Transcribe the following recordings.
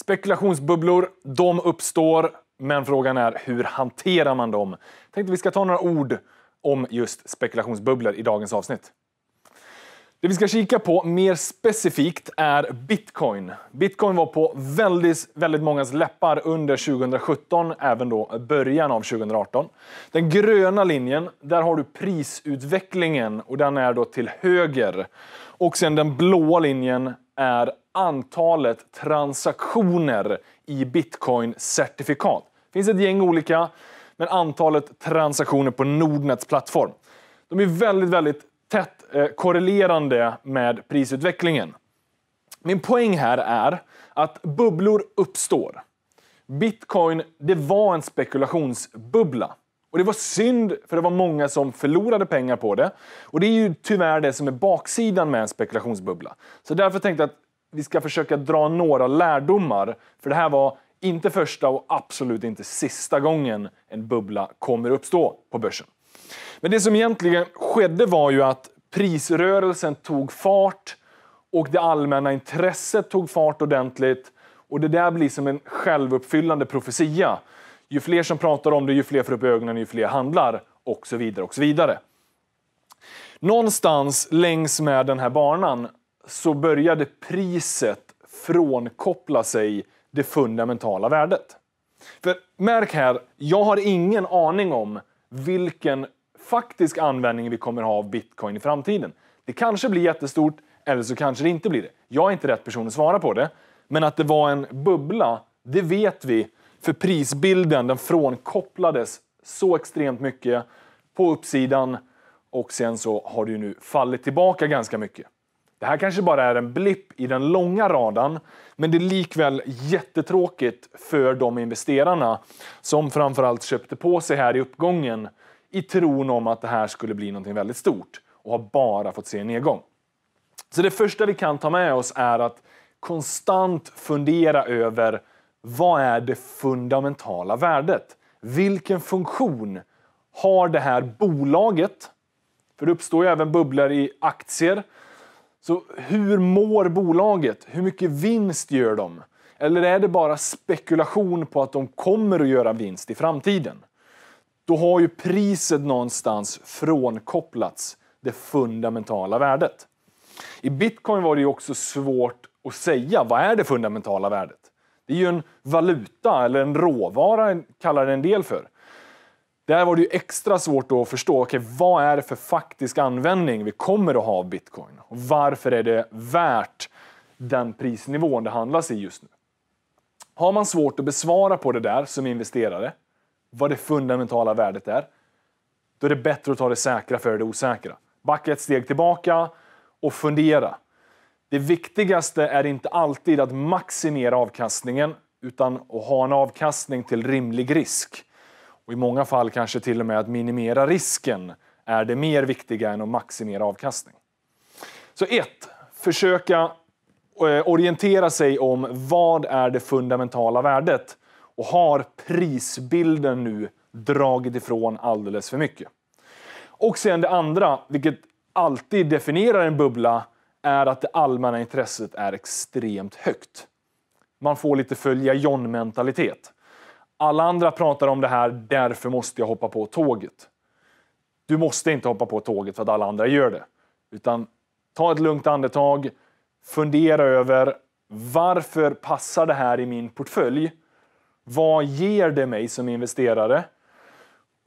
Spekulationsbubblor, de uppstår, men frågan är hur hanterar man dem? Tänkte vi ska ta några ord om just spekulationsbubblor i dagens avsnitt. Det vi ska kika på mer specifikt är bitcoin. Bitcoin var på väldigt, väldigt mångas läppar under 2017, även då början av 2018. Den gröna linjen, där har du prisutvecklingen och den är då till höger. Och sen den blåa linjen är antalet transaktioner i bitcoin-certifikat. Det finns ett gäng olika, men antalet transaktioner på Nordnets plattform. De är väldigt, väldigt tätt eh, korrelerande med prisutvecklingen. Min poäng här är att bubblor uppstår. Bitcoin, det var en spekulationsbubbla. Och det var synd, för det var många som förlorade pengar på det. Och det är ju tyvärr det som är baksidan med en spekulationsbubbla. Så därför tänkte jag att vi ska försöka dra några lärdomar. För det här var inte första och absolut inte sista gången en bubbla kommer uppstå på börsen. Men det som egentligen skedde var ju att prisrörelsen tog fart och det allmänna intresset tog fart ordentligt. Och det där blir som en självuppfyllande profetia. Ju fler som pratar om det, ju fler får upp ögonen, ju fler handlar och så vidare och så vidare. Någonstans längs med den här banan så började priset frånkoppla sig det fundamentala värdet. För märk här, jag har ingen aning om vilken faktisk användning vi kommer ha av bitcoin i framtiden. Det kanske blir jättestort, eller så kanske det inte blir det. Jag är inte rätt person att svara på det. Men att det var en bubbla, det vet vi för prisbilden, den frånkopplades så extremt mycket på uppsidan och sen så har det ju nu fallit tillbaka ganska mycket. Det här kanske bara är en blipp i den långa radan, men det är likväl jättetråkigt för de investerarna som framförallt köpte på sig här i uppgången i tron om att det här skulle bli något väldigt stort och har bara fått se en nedgång. Så det första vi kan ta med oss är att konstant fundera över vad är det fundamentala värdet? Vilken funktion har det här bolaget? För det uppstår ju även bubblor i aktier. Så hur mår bolaget? Hur mycket vinst gör de? Eller är det bara spekulation på att de kommer att göra vinst i framtiden? Då har ju priset någonstans frånkopplats det fundamentala värdet. I bitcoin var det ju också svårt att säga vad är det fundamentala värdet? Det är ju en valuta, eller en råvara kallar det en del för. Där var det ju extra svårt att förstå, okay, vad är det för faktisk användning vi kommer att ha av bitcoin? Och varför är det värt den prisnivån det handlas i just nu? Har man svårt att besvara på det där som investerare, vad det fundamentala värdet är, då är det bättre att ta det säkra före det osäkra. Backa ett steg tillbaka och fundera. Det viktigaste är inte alltid att maximera avkastningen utan att ha en avkastning till rimlig risk. Och I många fall kanske till och med att minimera risken är det mer viktiga än att maximera avkastning. Så ett, Försöka eh, orientera sig om vad är det fundamentala värdet och har prisbilden nu dragit ifrån alldeles för mycket? Och sen det andra, vilket alltid definierar en bubbla, är att det allmänna intresset är extremt högt. Man får lite följa John-mentalitet. Alla andra pratar om det här, därför måste jag hoppa på tåget. Du måste inte hoppa på tåget för att alla andra gör det. Utan ta ett lugnt andetag, fundera över varför passar det här i min portfölj? Vad ger det mig som investerare?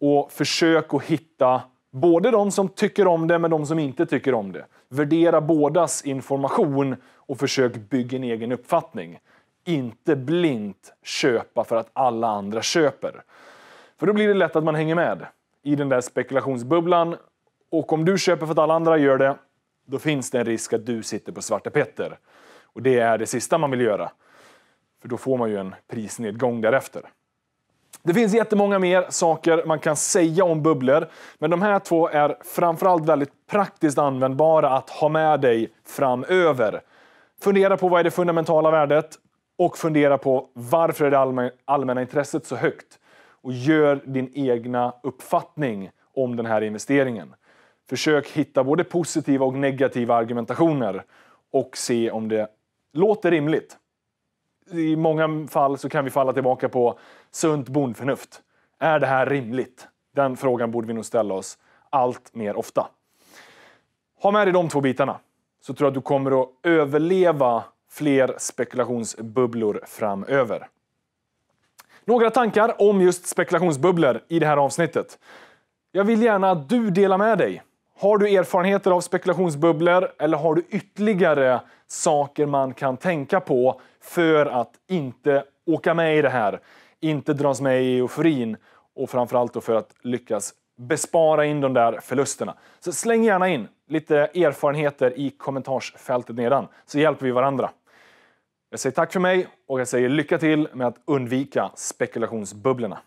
Och försök att hitta både de som tycker om det, men de som inte tycker om det. Värdera bådas information och försök bygga en egen uppfattning. Inte blint köpa för att alla andra köper. För då blir det lätt att man hänger med i den där spekulationsbubblan. Och om du köper för att alla andra gör det, då finns det en risk att du sitter på Svarte Petter. Och det är det sista man vill göra. För då får man ju en prisnedgång därefter. Det finns jättemånga mer saker man kan säga om bubblor, men de här två är framförallt väldigt praktiskt användbara att ha med dig framöver. Fundera på vad är det fundamentala värdet och fundera på varför är det allmänna intresset så högt? Och gör din egna uppfattning om den här investeringen. Försök hitta både positiva och negativa argumentationer och se om det låter rimligt i många fall så kan vi falla tillbaka på sunt bondförnuft. Är det här rimligt? Den frågan borde vi nog ställa oss allt mer ofta. Ha med dig de två bitarna så tror jag att du kommer att överleva fler spekulationsbubblor framöver. Några tankar om just spekulationsbubblor i det här avsnittet. Jag vill gärna att du delar med dig har du erfarenheter av spekulationsbubblor eller har du ytterligare saker man kan tänka på för att inte åka med i det här, inte dras med i euforin och framförallt för att lyckas bespara in de där förlusterna. Så släng gärna in lite erfarenheter i kommentarsfältet nedan så hjälper vi varandra. Jag säger tack för mig och jag säger lycka till med att undvika spekulationsbubblorna.